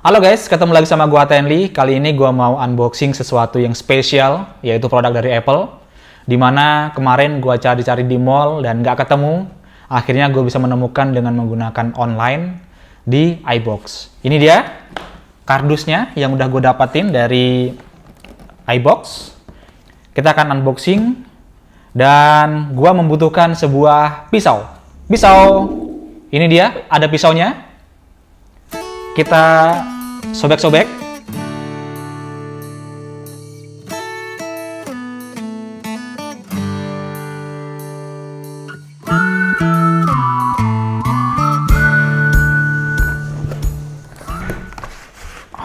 Halo guys, ketemu lagi sama gua Tenly. Kali ini gua mau unboxing sesuatu yang spesial, yaitu produk dari Apple. Dimana kemarin gua cari-cari di mall dan nggak ketemu. Akhirnya gua bisa menemukan dengan menggunakan online di iBox. Ini dia kardusnya yang udah gua dapatin dari iBox. Kita akan unboxing dan gua membutuhkan sebuah pisau. Pisau. Ini dia, ada pisaunya kita sobek-sobek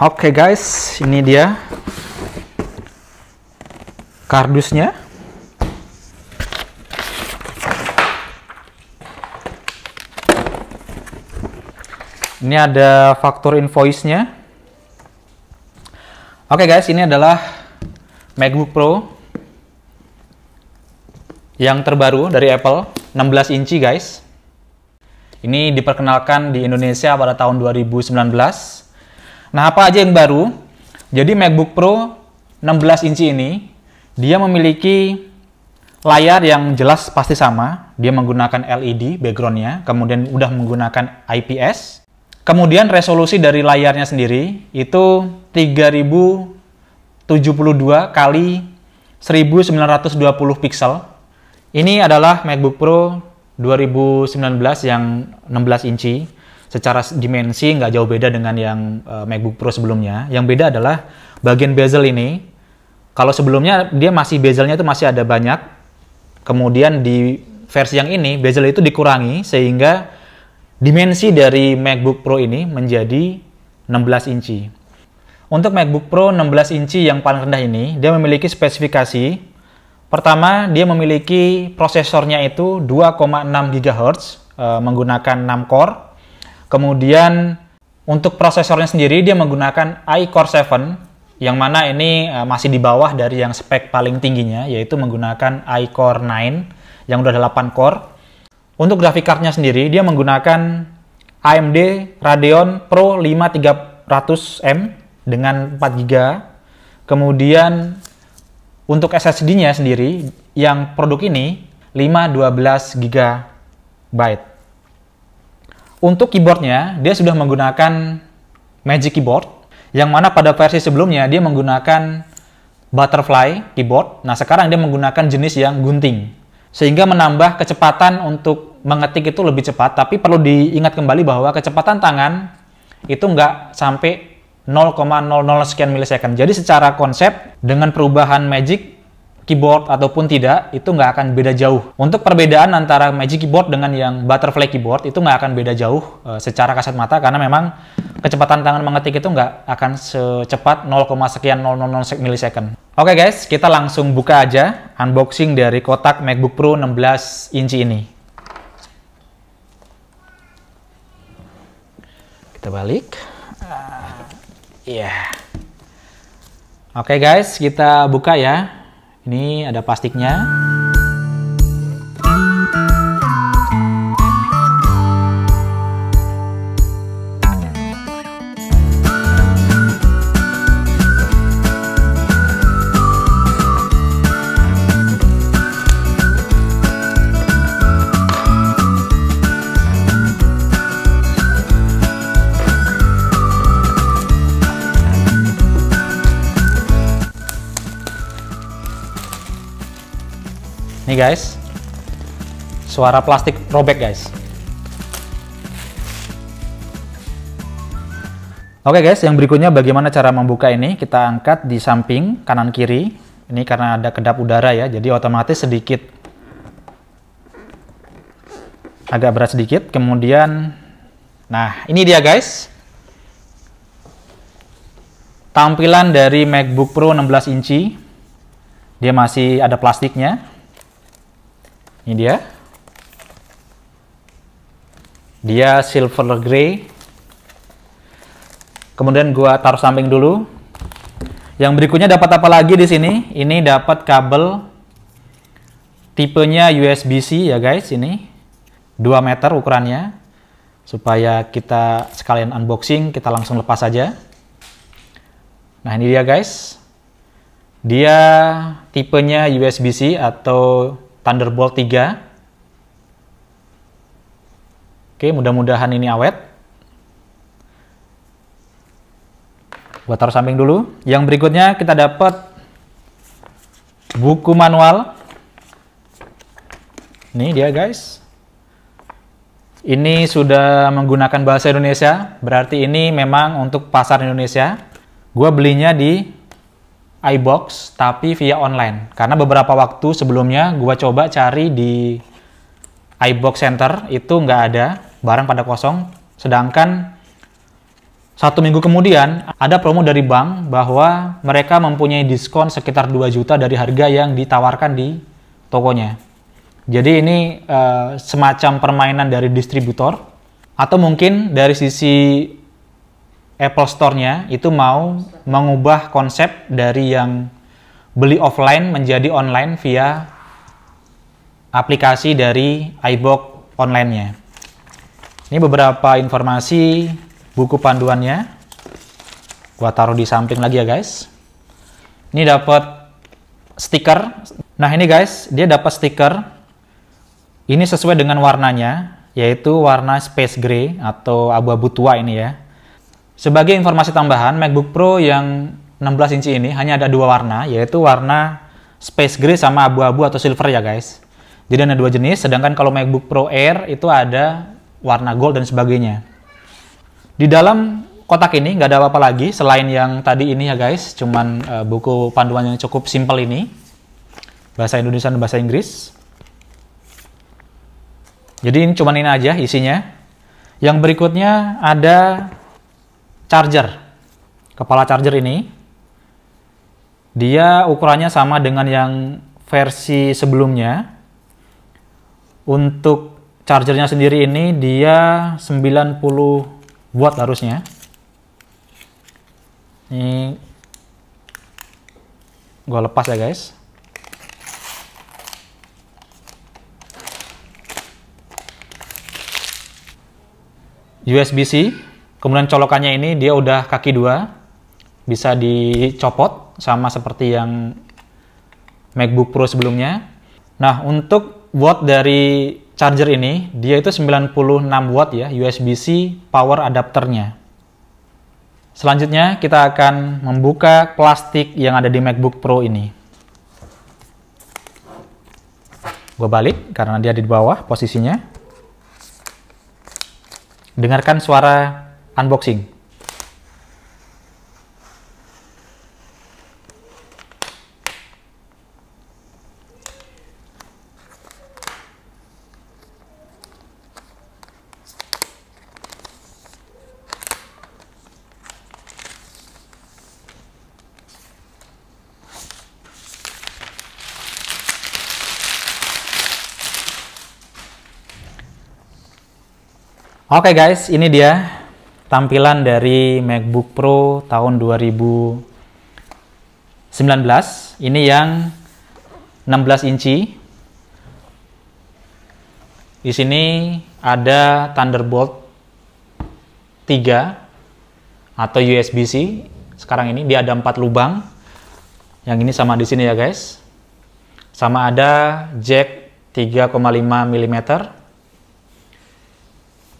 Oke okay guys, ini dia kardusnya. Ini ada faktur invoice-nya. Oke okay guys, ini adalah MacBook Pro yang terbaru dari Apple, 16 inci guys. Ini diperkenalkan di Indonesia pada tahun 2019. Nah, apa aja yang baru? Jadi MacBook Pro 16 inci ini, dia memiliki layar yang jelas pasti sama. Dia menggunakan LED backgroundnya, kemudian udah menggunakan IPS. Kemudian resolusi dari layarnya sendiri itu 3072 kali 1920 pixel. Ini adalah MacBook Pro 2019 yang 16 inci. Secara dimensi nggak jauh beda dengan yang eh, MacBook Pro sebelumnya. Yang beda adalah bagian bezel ini. Kalau sebelumnya dia masih bezelnya itu masih ada banyak. Kemudian di versi yang ini bezel itu dikurangi sehingga Dimensi dari MacBook Pro ini menjadi 16 inci. Untuk MacBook Pro 16 inci yang paling rendah ini, dia memiliki spesifikasi. Pertama, dia memiliki prosesornya itu 2,6 GHz eh, menggunakan 6 core. Kemudian untuk prosesornya sendiri dia menggunakan iCore 7 yang mana ini eh, masih di bawah dari yang spek paling tingginya yaitu menggunakan iCore 9 yang udah ada 8 core untuk grafik kartunya sendiri, dia menggunakan AMD Radeon Pro 5300M dengan 4 GB. Kemudian untuk SSD-nya sendiri, yang produk ini 512 GB. Untuk keyboardnya, dia sudah menggunakan Magic Keyboard, yang mana pada versi sebelumnya dia menggunakan Butterfly Keyboard. Nah, sekarang dia menggunakan jenis yang gunting sehingga menambah kecepatan untuk mengetik itu lebih cepat tapi perlu diingat kembali bahwa kecepatan tangan itu nggak sampai 0,00 sekian milisecond jadi secara konsep dengan perubahan magic keyboard ataupun tidak itu nggak akan beda jauh untuk perbedaan antara magic keyboard dengan yang butterfly keyboard itu nggak akan beda jauh e, secara kasat mata karena memang kecepatan tangan mengetik itu nggak akan secepat 0, sekian 000 milisecond Oke okay guys, kita langsung buka aja unboxing dari kotak MacBook Pro 16 inci ini. Kita balik. Ah, iya. yeah. Oke okay guys, kita buka ya. Ini ada plastiknya. Nih guys, suara plastik robek guys. Oke guys, yang berikutnya bagaimana cara membuka ini? Kita angkat di samping kanan kiri. Ini karena ada kedap udara ya, jadi otomatis sedikit agak berat sedikit. Kemudian, nah ini dia guys. Tampilan dari MacBook Pro 16 inci. Dia masih ada plastiknya. Ini dia. Dia silver grey. Kemudian gua taruh samping dulu. Yang berikutnya dapat apa lagi di sini? Ini dapat kabel tipenya USB-C ya guys, ini. 2 meter ukurannya. Supaya kita sekalian unboxing, kita langsung lepas saja. Nah, ini dia guys. Dia tipenya USB-C atau Thunderbolt 3. Oke, mudah-mudahan ini awet. Gua taruh samping dulu. Yang berikutnya kita dapat buku manual. Ini dia guys. Ini sudah menggunakan bahasa Indonesia, berarti ini memang untuk pasar Indonesia. Gua belinya di iBox tapi via online. Karena beberapa waktu sebelumnya gua coba cari di iBox Center itu nggak ada barang pada kosong. Sedangkan satu minggu kemudian ada promo dari bank bahwa mereka mempunyai diskon sekitar 2 juta dari harga yang ditawarkan di tokonya. Jadi ini uh, semacam permainan dari distributor atau mungkin dari sisi Apple Store-nya itu mau mengubah konsep dari yang beli offline menjadi online via aplikasi dari iBook online-nya. Ini beberapa informasi buku panduannya. Gua taruh di samping lagi ya guys. Ini dapat stiker. Nah ini guys, dia dapat stiker. Ini sesuai dengan warnanya, yaitu warna space gray atau abu-abu tua ini ya. Sebagai informasi tambahan, MacBook Pro yang 16 inci ini hanya ada dua warna, yaitu warna space gray sama abu-abu atau silver ya guys. Jadi ada dua jenis, sedangkan kalau MacBook Pro Air itu ada warna gold dan sebagainya. Di dalam kotak ini nggak ada apa-apa lagi selain yang tadi ini ya guys, cuman uh, buku panduan yang cukup simple ini. Bahasa Indonesia dan bahasa Inggris. Jadi ini cuman ini aja isinya. Yang berikutnya ada charger. Kepala charger ini dia ukurannya sama dengan yang versi sebelumnya. Untuk chargernya sendiri ini dia 90 watt harusnya. Ini gue lepas ya guys. USB-C Kemudian colokannya ini dia udah kaki dua, bisa dicopot sama seperti yang MacBook Pro sebelumnya. Nah, untuk watt dari charger ini, dia itu 96 watt ya, USB-C power adapternya. Selanjutnya, kita akan membuka plastik yang ada di MacBook Pro ini. Gue balik karena dia di bawah posisinya. Dengarkan suara unboxing. Oke okay guys, ini dia tampilan dari MacBook Pro tahun 2019 ini yang 16 inci di sini ada Thunderbolt 3 atau USB-C sekarang ini dia ada empat lubang yang ini sama di sini ya guys sama ada jack 3,5 mm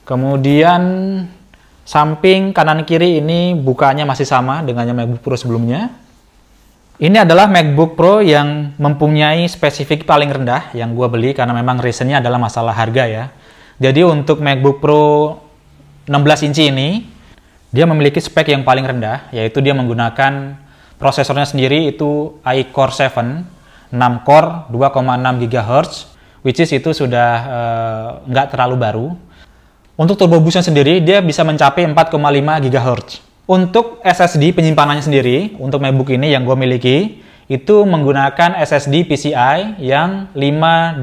kemudian Samping kanan kiri ini bukanya masih sama dengan yang MacBook Pro sebelumnya. Ini adalah MacBook Pro yang mempunyai spesifik paling rendah yang gue beli karena memang reasonnya adalah masalah harga ya. Jadi untuk MacBook Pro 16 inci ini, dia memiliki spek yang paling rendah, yaitu dia menggunakan prosesornya sendiri itu iCore 7, 6 core, 2,6 GHz, which is itu sudah eh, nggak uh, terlalu baru, untuk turbo boostnya sendiri, dia bisa mencapai 4,5 GHz. Untuk SSD penyimpanannya sendiri, untuk MacBook ini yang gue miliki, itu menggunakan SSD PCI yang 512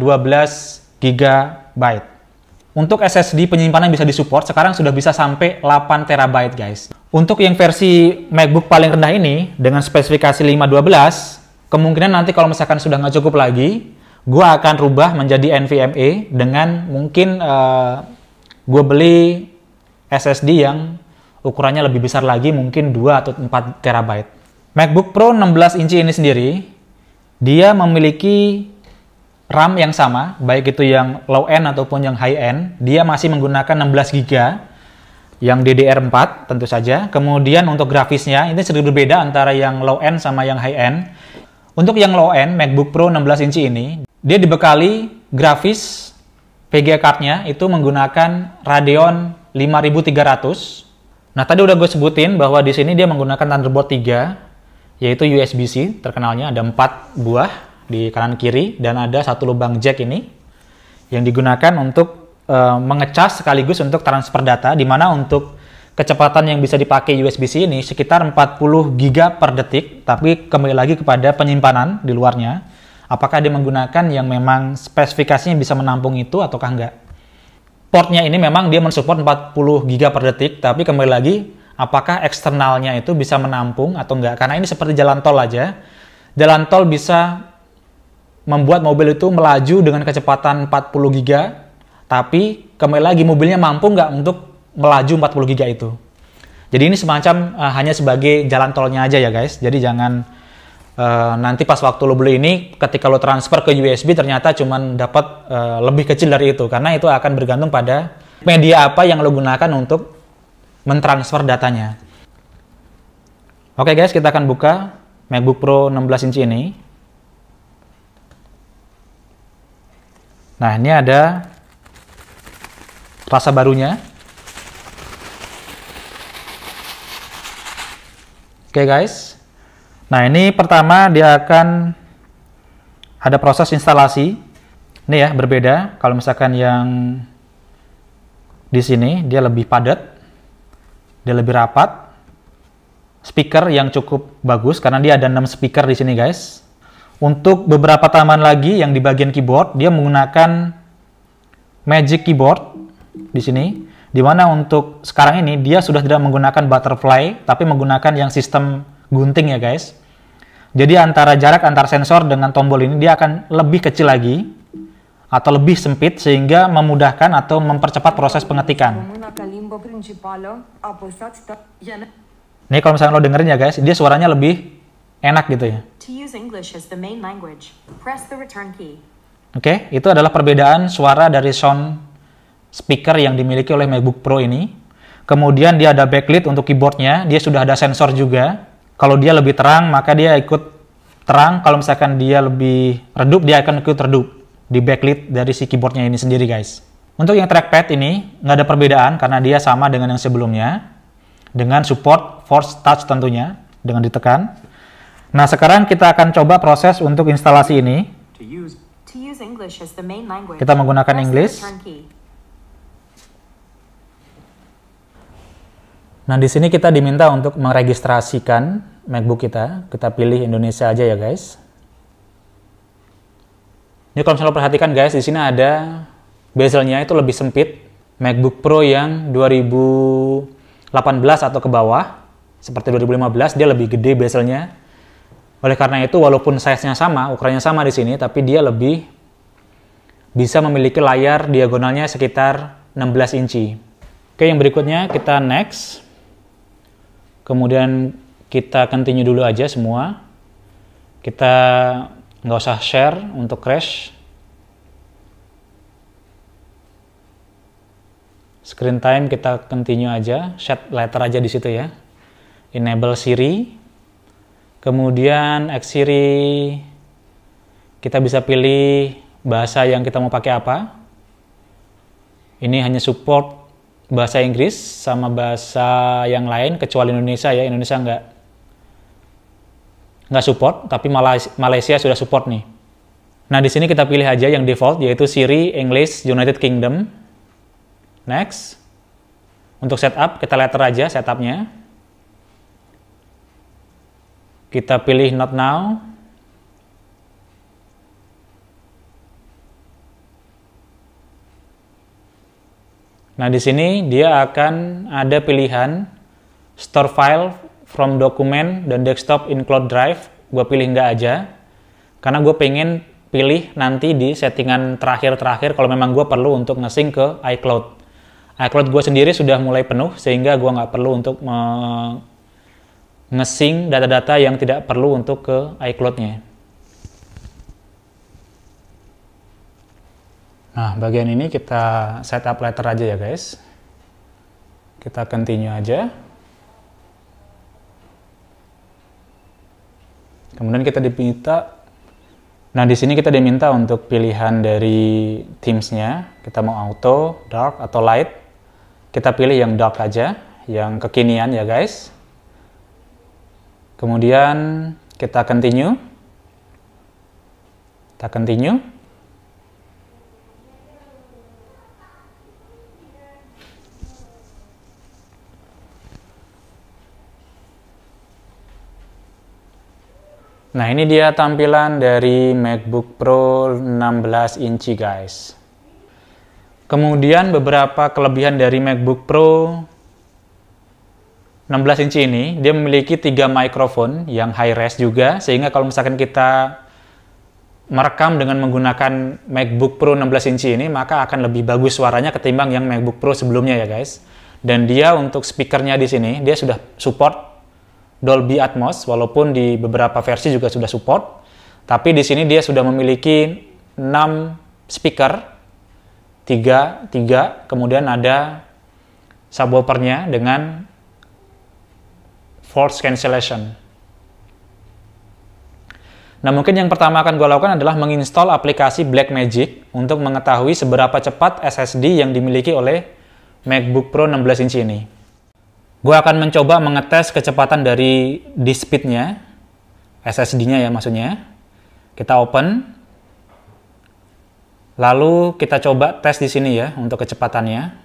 GB. Untuk SSD penyimpanan bisa disupport, sekarang sudah bisa sampai 8 TB guys. Untuk yang versi MacBook paling rendah ini, dengan spesifikasi 512, kemungkinan nanti kalau misalkan sudah nggak cukup lagi, gue akan rubah menjadi NVMe dengan mungkin uh, gue beli SSD yang ukurannya lebih besar lagi mungkin 2 atau 4 terabyte. MacBook Pro 16 inci ini sendiri dia memiliki RAM yang sama, baik itu yang low end ataupun yang high end. Dia masih menggunakan 16 GB yang DDR4 tentu saja. Kemudian untuk grafisnya ini sedikit berbeda antara yang low end sama yang high end. Untuk yang low end MacBook Pro 16 inci ini, dia dibekali grafis VGA cardnya itu menggunakan Radeon 5300. Nah, tadi udah gue sebutin bahwa di sini dia menggunakan Thunderbolt 3, yaitu USB-C, terkenalnya ada 4 buah di kanan kiri, dan ada satu lubang jack ini, yang digunakan untuk e, mengecas sekaligus untuk transfer data, di mana untuk kecepatan yang bisa dipakai USB-C ini sekitar 40 GB per detik, tapi kembali lagi kepada penyimpanan di luarnya, apakah dia menggunakan yang memang spesifikasinya bisa menampung itu ataukah enggak. Portnya ini memang dia mensupport 40 GB per detik, tapi kembali lagi, apakah eksternalnya itu bisa menampung atau enggak. Karena ini seperti jalan tol aja, jalan tol bisa membuat mobil itu melaju dengan kecepatan 40 GB, tapi kembali lagi mobilnya mampu enggak untuk melaju 40 GB itu. Jadi ini semacam uh, hanya sebagai jalan tolnya aja ya guys, jadi jangan Uh, nanti pas waktu lo beli ini, ketika lo transfer ke USB ternyata cuman dapat uh, lebih kecil dari itu karena itu akan bergantung pada media apa yang lo gunakan untuk mentransfer datanya. Oke okay guys, kita akan buka MacBook Pro 16 inci ini. Nah, ini ada rasa barunya. Oke okay guys, Nah, ini pertama dia akan ada proses instalasi. Ini ya, berbeda. Kalau misalkan yang di sini, dia lebih padat, dia lebih rapat. Speaker yang cukup bagus, karena dia ada 6 speaker di sini, guys. Untuk beberapa taman lagi yang di bagian keyboard, dia menggunakan Magic Keyboard di sini. Dimana untuk sekarang ini, dia sudah tidak menggunakan butterfly, tapi menggunakan yang sistem gunting ya, guys jadi antara jarak antar sensor dengan tombol ini dia akan lebih kecil lagi atau lebih sempit sehingga memudahkan atau mempercepat proses pengetikan. Ini kalau misalnya lo dengerin ya guys, dia suaranya lebih enak gitu ya. Oke, okay, itu adalah perbedaan suara dari sound speaker yang dimiliki oleh MacBook Pro ini. Kemudian dia ada backlit untuk keyboardnya, dia sudah ada sensor juga kalau dia lebih terang maka dia ikut terang kalau misalkan dia lebih redup dia akan ikut redup di backlit dari si keyboardnya ini sendiri guys untuk yang trackpad ini nggak ada perbedaan karena dia sama dengan yang sebelumnya dengan support force touch tentunya dengan ditekan nah sekarang kita akan coba proses untuk instalasi ini kita menggunakan English Nah, di sini kita diminta untuk meregistrasikan MacBook kita. Kita pilih Indonesia aja ya, guys. Ini kalau misalnya perhatikan, guys, di sini ada bezelnya itu lebih sempit. MacBook Pro yang 2018 atau ke bawah, seperti 2015, dia lebih gede bezelnya. Oleh karena itu, walaupun size-nya sama, ukurannya sama di sini, tapi dia lebih bisa memiliki layar diagonalnya sekitar 16 inci. Oke, yang berikutnya kita next. Kemudian kita continue dulu aja semua. Kita nggak usah share untuk crash. Screen time kita continue aja, set letter aja di situ ya. Enable Siri. Kemudian X Siri kita bisa pilih bahasa yang kita mau pakai apa. Ini hanya support bahasa Inggris sama bahasa yang lain kecuali Indonesia ya Indonesia nggak nggak support tapi Malaysia, Malaysia sudah support nih nah di sini kita pilih aja yang default yaitu Siri English United Kingdom next untuk setup kita letter aja setupnya kita pilih not now Nah, di sini dia akan ada pilihan store file from document dan desktop in cloud drive. Gue pilih enggak aja, karena gue pengen pilih nanti di settingan terakhir-terakhir kalau memang gue perlu untuk ngesing ke iCloud. iCloud gue sendiri sudah mulai penuh, sehingga gue nggak perlu untuk ngesing data-data yang tidak perlu untuk ke iCloud-nya. Nah, bagian ini kita setup letter aja ya guys. Kita continue aja. Kemudian kita diminta, nah di sini kita diminta untuk pilihan dari themes-nya. Kita mau auto, dark, atau light. Kita pilih yang dark aja, yang kekinian ya guys. Kemudian kita continue. Kita continue. Nah ini dia tampilan dari MacBook Pro 16 inci guys. Kemudian beberapa kelebihan dari MacBook Pro 16 inci ini, dia memiliki tiga mikrofon yang high res juga, sehingga kalau misalkan kita merekam dengan menggunakan MacBook Pro 16 inci ini, maka akan lebih bagus suaranya ketimbang yang MacBook Pro sebelumnya ya guys. Dan dia untuk speakernya di sini, dia sudah support Dolby Atmos walaupun di beberapa versi juga sudah support. Tapi di sini dia sudah memiliki 6 speaker 3 3 kemudian ada subwoofernya dengan force cancellation. Nah, mungkin yang pertama akan gue lakukan adalah menginstal aplikasi Blackmagic untuk mengetahui seberapa cepat SSD yang dimiliki oleh MacBook Pro 16 inci ini. Gue akan mencoba mengetes kecepatan dari disk speednya, SSD-nya ya maksudnya. Kita open. Lalu kita coba tes di sini ya untuk kecepatannya.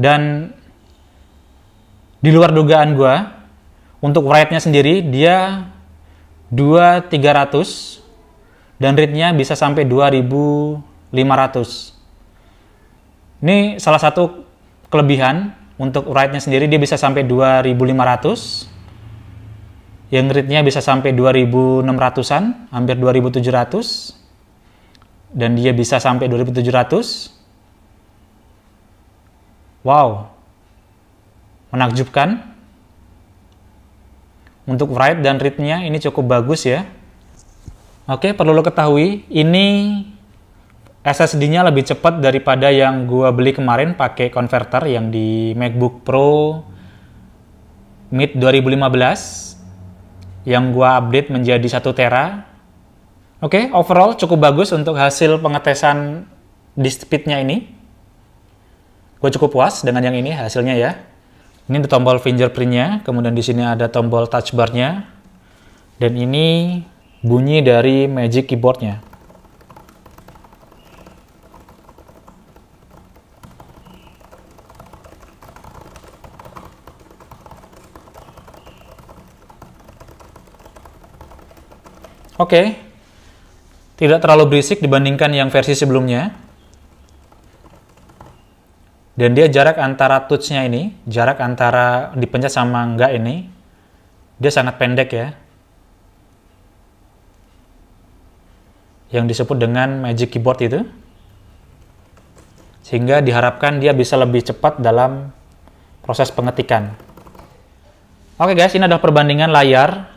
Dan di luar dugaan gue, untuk write-nya sendiri dia 2300 dan rate-nya bisa sampai 2500. Ini salah satu kelebihan untuk rate-nya sendiri dia bisa sampai 2500. Yang rate-nya bisa sampai 2600-an, hampir 2700. Dan dia bisa sampai 2700. Wow. Menakjubkan. Untuk ride dan rate nya ini cukup bagus ya. Oke, perlu lo ketahui, ini SSD-nya lebih cepat daripada yang gua beli kemarin pakai converter yang di MacBook Pro mid 2015 yang gua update menjadi 1 tera. Oke, overall cukup bagus untuk hasil pengetesan di nya ini. Gue cukup puas dengan yang ini hasilnya ya. Ini ada tombol fingerprintnya, kemudian di sini ada tombol touch bar-nya. Dan ini bunyi dari magic keyboardnya. Oke, okay. tidak terlalu berisik dibandingkan yang versi sebelumnya. Dan dia jarak antara touch-nya ini, jarak antara dipencet sama enggak ini, dia sangat pendek ya, yang disebut dengan Magic Keyboard itu. Sehingga diharapkan dia bisa lebih cepat dalam proses pengetikan. Oke guys, ini adalah perbandingan layar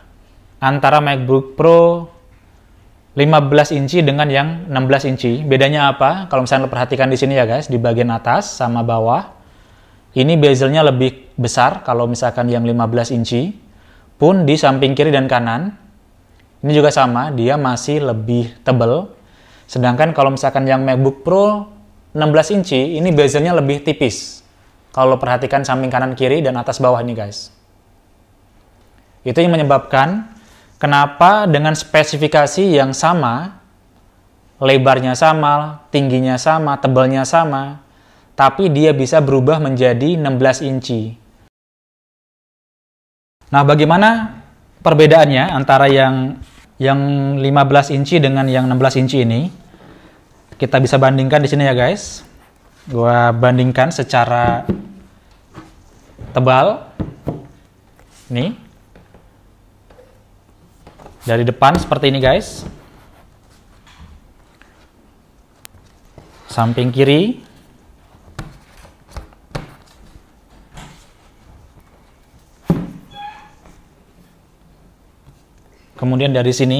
antara MacBook Pro 15 inci dengan yang 16 inci. Bedanya apa? Kalau misalnya lo perhatikan di sini ya guys, di bagian atas sama bawah. Ini bezelnya lebih besar kalau misalkan yang 15 inci. Pun di samping kiri dan kanan ini juga sama, dia masih lebih tebal. Sedangkan kalau misalkan yang MacBook Pro 16 inci, ini bezelnya lebih tipis. Kalau perhatikan samping kanan kiri dan atas bawah ini guys. Itu yang menyebabkan kenapa dengan spesifikasi yang sama, lebarnya sama, tingginya sama, tebalnya sama, tapi dia bisa berubah menjadi 16 inci. Nah, bagaimana perbedaannya antara yang yang 15 inci dengan yang 16 inci ini. Kita bisa bandingkan di sini ya guys. Gua bandingkan secara tebal. Nih. Dari depan seperti ini guys. Samping kiri Kemudian dari sini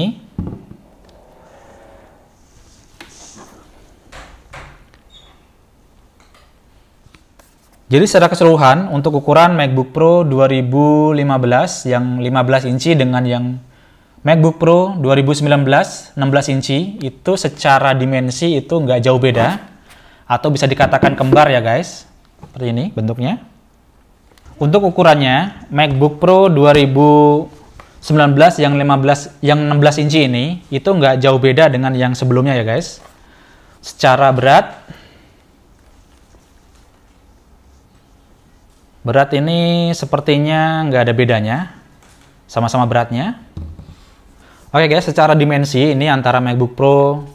Jadi secara keseluruhan untuk ukuran MacBook Pro 2015 yang 15 inci dengan yang MacBook Pro 2019 16 inci itu secara dimensi itu nggak jauh beda atau bisa dikatakan kembar ya guys seperti ini bentuknya untuk ukurannya MacBook Pro 2000 19 yang 15 yang 16 inci ini itu nggak jauh beda dengan yang sebelumnya ya guys. Secara berat berat ini sepertinya nggak ada bedanya. Sama-sama beratnya. Oke guys, secara dimensi ini antara MacBook Pro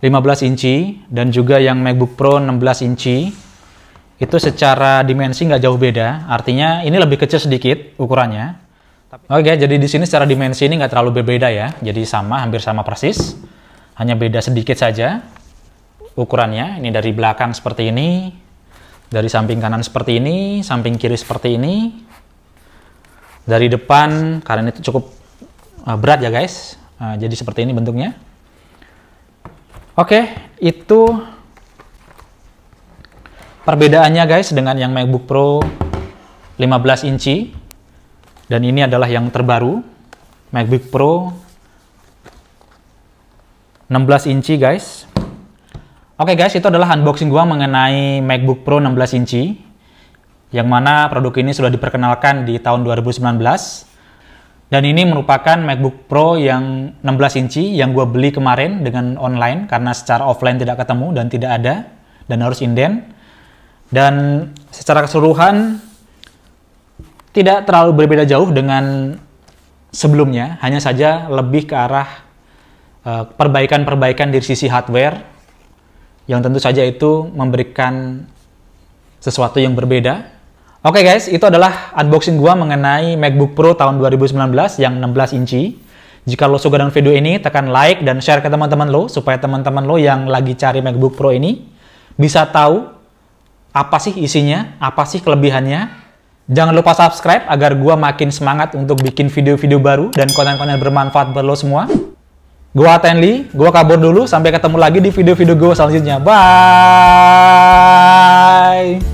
15 inci dan juga yang MacBook Pro 16 inci itu secara dimensi nggak jauh beda. Artinya ini lebih kecil sedikit ukurannya Oke, okay, jadi di sini secara dimensi ini nggak terlalu berbeda ya. Jadi sama, hampir sama persis. Hanya beda sedikit saja ukurannya. Ini dari belakang seperti ini, dari samping kanan seperti ini, samping kiri seperti ini. Dari depan, karena itu cukup uh, berat ya guys. Uh, jadi seperti ini bentuknya. Oke, okay, itu perbedaannya guys dengan yang MacBook Pro 15 inci dan ini adalah yang terbaru, MacBook Pro 16 inci guys. Oke okay guys, itu adalah unboxing gua mengenai MacBook Pro 16 inci. Yang mana produk ini sudah diperkenalkan di tahun 2019. Dan ini merupakan MacBook Pro yang 16 inci yang gua beli kemarin dengan online karena secara offline tidak ketemu dan tidak ada dan harus inden. Dan secara keseluruhan tidak terlalu berbeda jauh dengan sebelumnya, hanya saja lebih ke arah eh, perbaikan-perbaikan uh, dari sisi hardware yang tentu saja itu memberikan sesuatu yang berbeda. Oke okay guys, itu adalah unboxing gua mengenai MacBook Pro tahun 2019 yang 16 inci. Jika lo suka dengan video ini, tekan like dan share ke teman-teman lo supaya teman-teman lo yang lagi cari MacBook Pro ini bisa tahu apa sih isinya, apa sih kelebihannya, Jangan lupa subscribe agar gue makin semangat untuk bikin video-video baru dan konten-konten bermanfaat buat lo semua. Gue Tenli, gue kabur dulu sampai ketemu lagi di video-video gue selanjutnya. Bye.